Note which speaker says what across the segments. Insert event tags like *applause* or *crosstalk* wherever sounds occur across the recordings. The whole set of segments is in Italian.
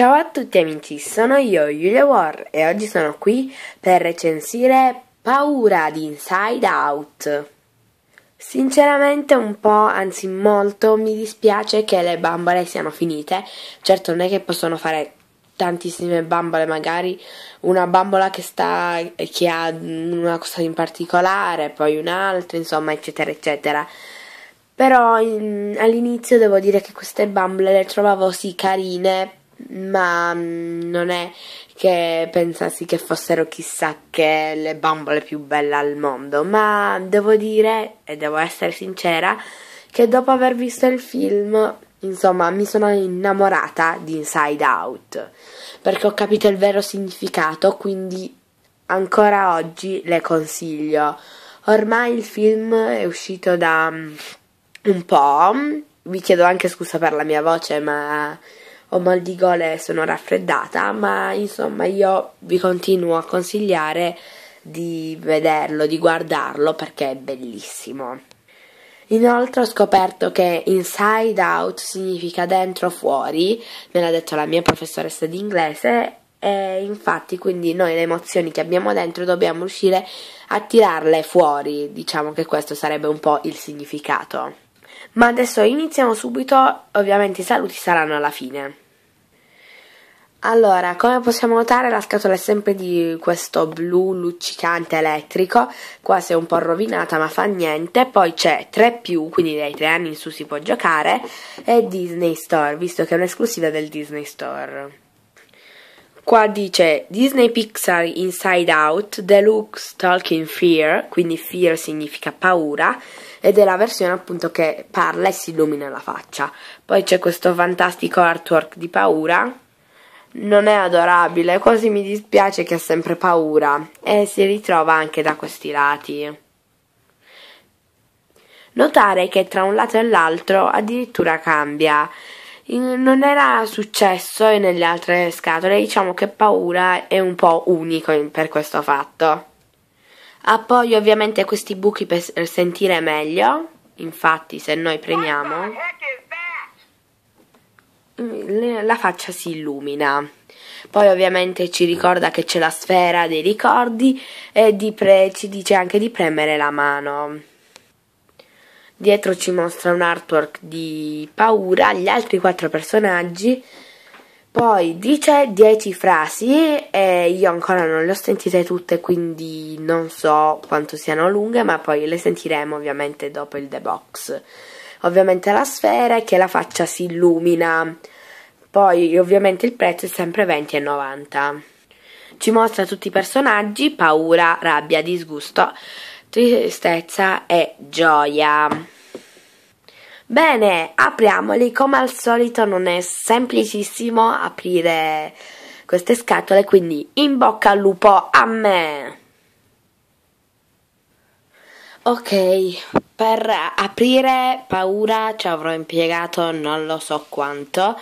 Speaker 1: Ciao a tutti amici, sono io Giulia War e oggi sono qui per recensire Paura di Inside Out. Sinceramente un po', anzi molto, mi dispiace che le bambole siano finite. Certo non è che possono fare tantissime bambole, magari una bambola che, sta, che ha una cosa in particolare, poi un'altra, insomma, eccetera, eccetera. Però in, all'inizio devo dire che queste bambole le trovavo sì carine, ma mm, non è che pensassi che fossero chissà che le bambole più belle al mondo, ma devo dire, e devo essere sincera, che dopo aver visto il film, insomma, mi sono innamorata di Inside Out, perché ho capito il vero significato, quindi ancora oggi le consiglio. Ormai il film è uscito da mm, un po', vi chiedo anche scusa per la mia voce, ma ho mal di gola e sono raffreddata, ma insomma io vi continuo a consigliare di vederlo, di guardarlo perché è bellissimo. Inoltre ho scoperto che inside out significa dentro fuori, me l'ha detto la mia professoressa di inglese e infatti quindi noi le emozioni che abbiamo dentro dobbiamo riuscire a tirarle fuori, diciamo che questo sarebbe un po' il significato. Ma adesso iniziamo subito, ovviamente i saluti saranno alla fine. Allora, come possiamo notare la scatola è sempre di questo blu luccicante elettrico, quasi un po' rovinata ma fa niente, poi c'è 3 più, quindi dai 3 anni in su si può giocare, e Disney Store, visto che è un'esclusiva del Disney Store. Qua dice Disney Pixar Inside Out Deluxe Talking Fear, quindi Fear significa paura, ed è la versione appunto che parla e si illumina la faccia. Poi c'è questo fantastico artwork di paura non è adorabile, quasi mi dispiace che ha sempre paura e si ritrova anche da questi lati. Notare che tra un lato e l'altro addirittura cambia. Non era successo nelle altre scatole, diciamo che paura è un po' unico per questo fatto. Ha poi ovviamente questi buchi per sentire meglio, infatti se noi premiamo la faccia si illumina. Poi ovviamente ci ricorda che c'è la sfera dei ricordi e di pre- ci dice anche di premere la mano. Dietro ci mostra un artwork di paura, gli altri quattro personaggi. Poi dice 10 frasi e io ancora non le ho sentite tutte, quindi non so quanto siano lunghe, ma poi le sentiremo ovviamente dopo il The Box ovviamente la sfera e che la faccia si illumina. Poi ovviamente il prezzo è sempre 20,90. Ci mostra tutti i personaggi, paura, rabbia, disgusto, tristezza e gioia. Bene, apriamoli. Come al solito non è semplicissimo aprire queste scatole, quindi in bocca al lupo a me! Ok, per aprire paura ci avrò impiegato non lo so quanto.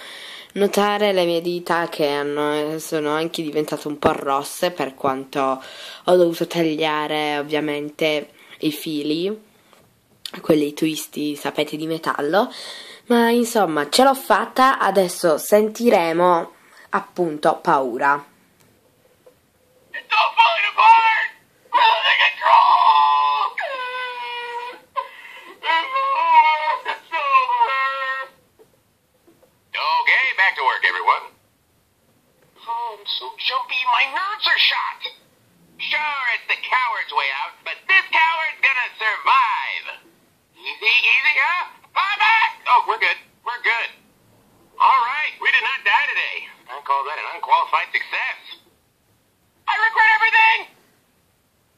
Speaker 1: Notare le mie dita che hanno, sono anche diventate un po' rosse per quanto ho dovuto tagliare ovviamente i fili, quelli twisti, sapete, di metallo. Ma insomma, ce l'ho fatta, adesso sentiremo appunto paura. call that an unqualified success. I regret everything!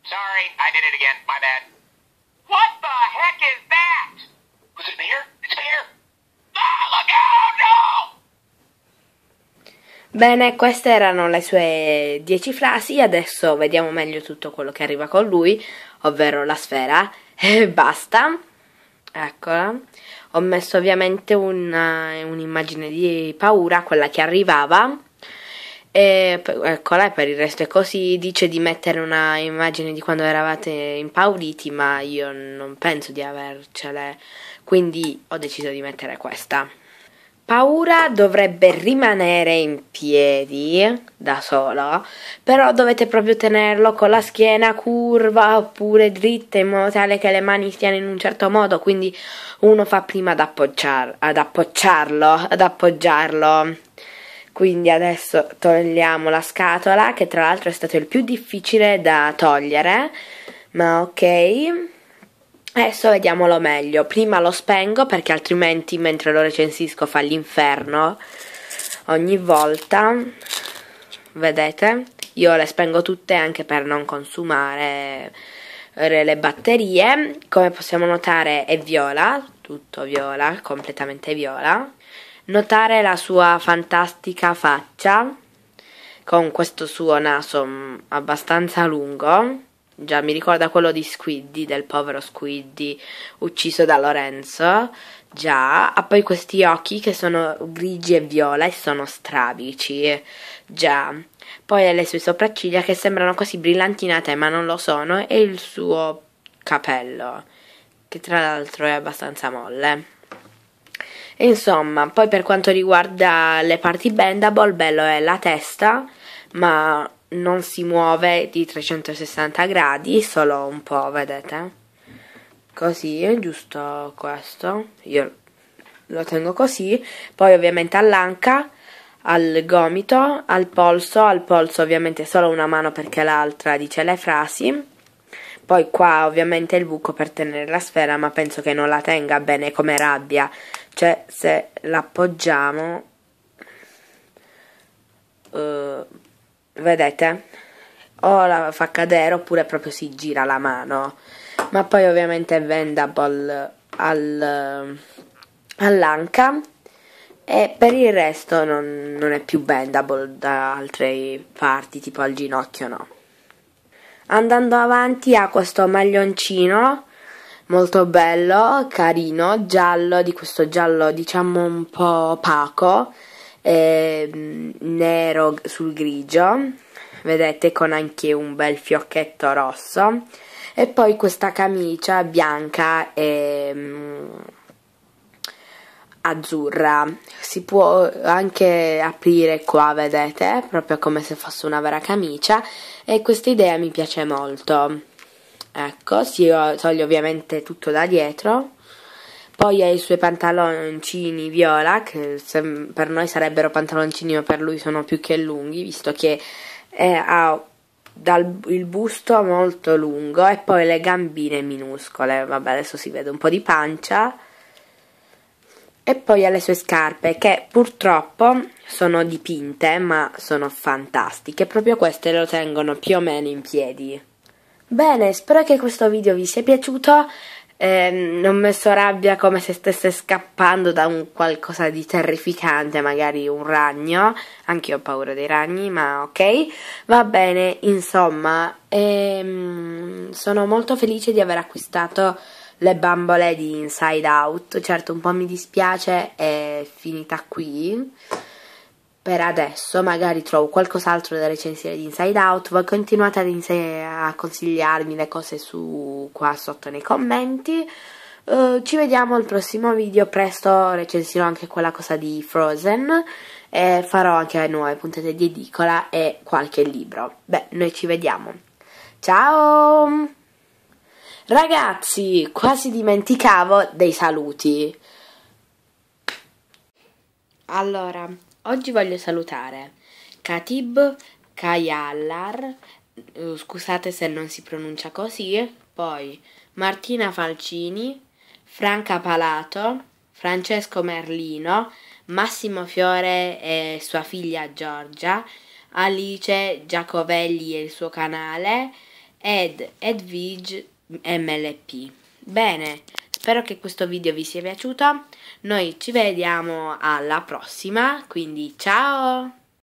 Speaker 1: Sorry, I did it again. My bad. What the heck is that? Was it Mayor? It's Mayor! Ah, look out! No! Bene, queste erano le sue dieci frasi, adesso vediamo meglio tutto quello che arriva con lui, ovvero la sfera, *laughs* e basta. Eccola. Ho messo ovviamente una, un'immagine di paura, quella che arrivava. E, eccola, e per il resto è così. Dice di mettere una immagine di quando eravate impauriti, ma io non penso di avercele, quindi ho deciso di mettere questa. Paura dovrebbe rimanere in piedi da solo, però dovete proprio tenerlo con la schiena curva oppure dritta in modo tale che le mani stiano in un certo modo, quindi uno fa prima ad, appoggiar, ad appoggiarlo, ad appoggiarlo quindi adesso togliamo la scatola, che tra l'altro è stato il più difficile da togliere, ma ok. Adesso vediamolo meglio. Prima lo spengo perché altrimenti mentre lo recensisco fa l'inferno. Ogni volta, vedete, io le spengo tutte anche per non consumare eh, le batterie. Come possiamo notare è viola, tutto viola, completamente viola. Notare la sua fantastica faccia, con questo suo naso mm, abbastanza lungo, già mi ricorda quello di Squiddy, del povero Squiddy ucciso da Lorenzo, già, ha poi questi occhi che sono grigi e viola e sono strabici, già, poi ha le sue sopracciglia che sembrano così brillantinate ma non lo sono e il suo capello, che tra l'altro è abbastanza molle. Insomma, poi per quanto riguarda le parti bendable, bello è la testa, ma non si muove di 360 gradi, solo un po', vedete? Così, è giusto questo. Io lo tengo così, poi ovviamente all'anca, al gomito, al polso, al polso ovviamente solo una mano perché l'altra dice le frasi. Poi qua ovviamente il buco per tenere la sfera, ma penso che non la tenga bene come rabbia, cioè se l'appoggiamo eh, vedete o la fa cadere oppure proprio si gira la mano ma poi ovviamente è vendable al, all'anca e per il resto non, non è più vendable da altre parti tipo al ginocchio no andando avanti a questo maglioncino molto bello, carino, giallo, di questo giallo diciamo un po' opaco, eh, nero sul grigio, vedete con anche un bel fiocchetto rosso e poi questa camicia bianca e ehm, azzurra si può anche aprire qua vedete proprio come se fosse una vera camicia e questa idea mi piace molto Ecco, si toglie ovviamente tutto da dietro. Poi ha i suoi pantaloncini viola, che per noi sarebbero pantaloncini, ma per lui sono più che lunghi, visto che è, eh, ha dal, il busto molto lungo e poi le gambine minuscole. Vabbè, adesso si vede un po' di pancia. E poi ha le sue scarpe, che purtroppo sono dipinte, ma sono fantastiche. Proprio queste lo tengono più o meno in piedi. Bene, spero che questo video vi sia piaciuto. Eh, non messo rabbia come se stesse scappando da un qualcosa di terrificante, magari un ragno. Anche io ho paura dei ragni, ma ok. Va bene, insomma, ehm, sono molto felice di aver acquistato le bambole di Inside Out. Certo, un po' mi dispiace, è finita qui per adesso magari trovo qualcos'altro da recensire di Inside Out voi continuate a consigliarmi le cose su qua sotto nei commenti uh, ci vediamo al prossimo video presto recensirò anche quella cosa di Frozen e farò anche nuove puntate di edicola e qualche libro beh noi ci vediamo ciao ragazzi quasi dimenticavo dei saluti allora Oggi voglio salutare Katib Kayallar, eh, scusate se non si pronuncia così, poi Martina Falcini, Franca Palato, Francesco Merlino, Massimo Fiore e sua figlia Giorgia, Alice Giacovelli e il suo canale, ed Edvige MLP. Bene, spero che questo video vi sia piaciuto, noi ci vediamo alla prossima, quindi ciao!